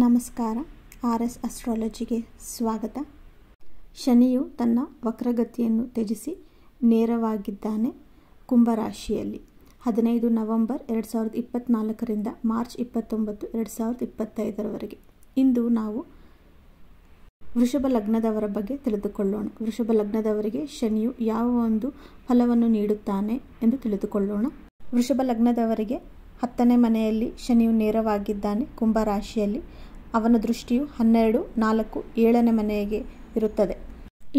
ನಮಸ್ಕಾರ R S ಅಸ್ಟ್ರಾಲಜಿಗೆ ಸ್ವಾಗತ ಶನಿಯು ತನ್ನ ವಕ್ರಗತಿಯನ್ನು ತ್ಯಜಿಸಿ ನೇರವಾಗಿದ್ದಾನೆ ಕುಂಭರಾಶಿಯಲ್ಲಿ ಹದಿನೈದು ನವೆಂಬರ್ ಎರಡು ಸಾವಿರದ ಇಪ್ಪತ್ತ್ನಾಲ್ಕರಿಂದ ಮಾರ್ಚ್ ಇಪ್ಪತ್ತೊಂಬತ್ತು ಎರಡು ಸಾವಿರದ ಇಪ್ಪತ್ತೈದರವರೆಗೆ ಇಂದು ನಾವು ವೃಷಭ ಲಗ್ನದವರ ಬಗ್ಗೆ ತಿಳಿದುಕೊಳ್ಳೋಣ ವೃಷಭ ಲಗ್ನದವರಿಗೆ ಶನಿಯು ಯಾವ ಒಂದು ಫಲವನ್ನು ನೀಡುತ್ತಾನೆ ಎಂದು ತಿಳಿದುಕೊಳ್ಳೋಣ ವೃಷಭ ಲಗ್ನದವರಿಗೆ ಹತ್ತನೇ ಮನೆಯಲ್ಲಿ ಶನಿಯು ನೇರವಾಗಿದ್ದಾನೆ ಕುಂಭರಾಶಿಯಲ್ಲಿ ಅವನ ದೃಷ್ಟಿಯು ಹನ್ನೆರಡು ನಾಲ್ಕು ಏಳನೇ ಮನೆಗೆ ಇರುತ್ತದೆ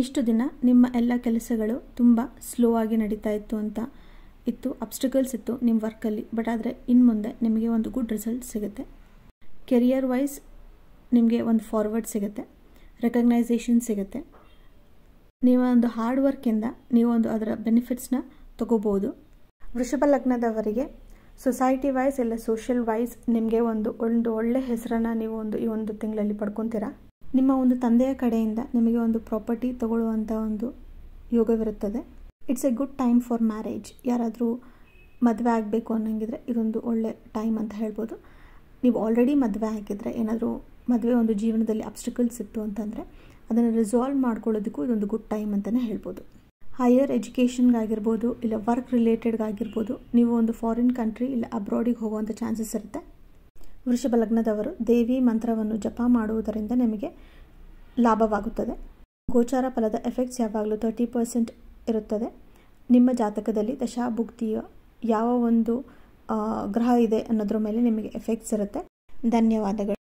ಇಷ್ಟು ದಿನ ನಿಮ್ಮ ಎಲ್ಲ ಕೆಲಸಗಳು ತುಂಬ ಸ್ಲೋ ಆಗಿ ನಡೀತಾ ಇತ್ತು ಅಂತ ಇತ್ತು ಅಬ್ಸ್ಟಿಕಲ್ಸ್ ಇತ್ತು ನಿಮ್ಮ ವರ್ಕಲ್ಲಿ ಬಟ್ ಆದರೆ ಇನ್ನು ಮುಂದೆ ನಿಮಗೆ ಒಂದು ಗುಡ್ ರಿಸಲ್ಟ್ ಸಿಗುತ್ತೆ ಕೆರಿಯರ್ ವೈಸ್ ನಿಮಗೆ ಒಂದು ಫಾರ್ವರ್ಡ್ ಸಿಗುತ್ತೆ ರೆಕಗ್ನೈಸೇಷನ್ ಸಿಗುತ್ತೆ ನೀವೊಂದು ಹಾರ್ಡ್ ವರ್ಕಿಂದ ನೀವೊಂದು ಅದರ ಬೆನಿಫಿಟ್ಸ್ನ ತಗೋಬೋದು ವೃಷಭ ಲಗ್ನದವರಿಗೆ ಸೊಸೈಟಿ ವೈಸ್ ಇಲ್ಲ ಸೋಷಿಯಲ್ ವೈಸ್ ನಿಮಗೆ ಒಂದು ಒಂದು ಒಳ್ಳೆ ಹೆಸರನ್ನು ನೀವು ಒಂದು ಈ ಒಂದು ತಿಂಗಳಲ್ಲಿ ಪಡ್ಕೊತೀರಾ ನಿಮ್ಮ ಒಂದು ತಂದೆಯ ಕಡೆಯಿಂದ ನಿಮಗೆ ಒಂದು ಪ್ರಾಪರ್ಟಿ ತಗೊಳ್ಳುವಂಥ ಒಂದು ಯೋಗವಿರುತ್ತದೆ it's a good time for marriage ಯಾರಾದರೂ ಮದುವೆ ಆಗಬೇಕು ಅನ್ನೋಂಗಿದ್ರೆ ಇದೊಂದು ಒಳ್ಳೆ ಟೈಮ್ ಅಂತ ಹೇಳ್ಬೋದು ನೀವು ಆಲ್ರೆಡಿ ಮದುವೆ ಆಗಿದ್ರೆ ಏನಾದರೂ ಮದುವೆ ಒಂದು ಜೀವನದಲ್ಲಿ ಅಬ್ಸ್ಟಿಕಲ್ಸ್ ಇತ್ತು ಅಂತಂದರೆ ಅದನ್ನು ರಿಸಾಲ್ವ್ ಮಾಡ್ಕೊಳ್ಳೋದಕ್ಕೂ ಇದೊಂದು ಗುಡ್ ಟೈಮ್ ಅಂತಲೇ ಹೇಳ್ಬೋದು ಹೈಯರ್ ಎಜುಕೇಷನ್ಗಾಗಿರ್ಬೋದು ಇಲ್ಲ ವರ್ಕ್ ರಿಲೇಟೆಡ್ಗಾಗಿರ್ಬೋದು ನೀವು ಒಂದು ಫಾರಿನ್ ಕಂಟ್ರಿ ಇಲ್ಲ ಅಬ್ರಾಡಿಗೆ ಹೋಗುವಂಥ ಚಾನ್ಸಸ್ ಇರುತ್ತೆ ವೃಷಭ ಲಗ್ನದವರು ದೇವಿ ಮಂತ್ರವನ್ನು ಜಪ ಮಾಡುವುದರಿಂದ ನಿಮಗೆ ಲಾಭವಾಗುತ್ತದೆ ಗೋಚಾರ ಫಲದ ಎಫೆಕ್ಟ್ಸ್ ಯಾವಾಗಲೂ ತರ್ಟಿ ಪರ್ಸೆಂಟ್ ಇರುತ್ತದೆ ನಿಮ್ಮ ಜಾತಕದಲ್ಲಿ ದಶಾಭುಕ್ತಿಯ ಯಾವ ಒಂದು ಗ್ರಹ ಇದೆ ಅನ್ನೋದ್ರ ಮೇಲೆ ನಿಮಗೆ ಎಫೆಕ್ಟ್ಸ್ ಇರುತ್ತೆ ಧನ್ಯವಾದಗಳು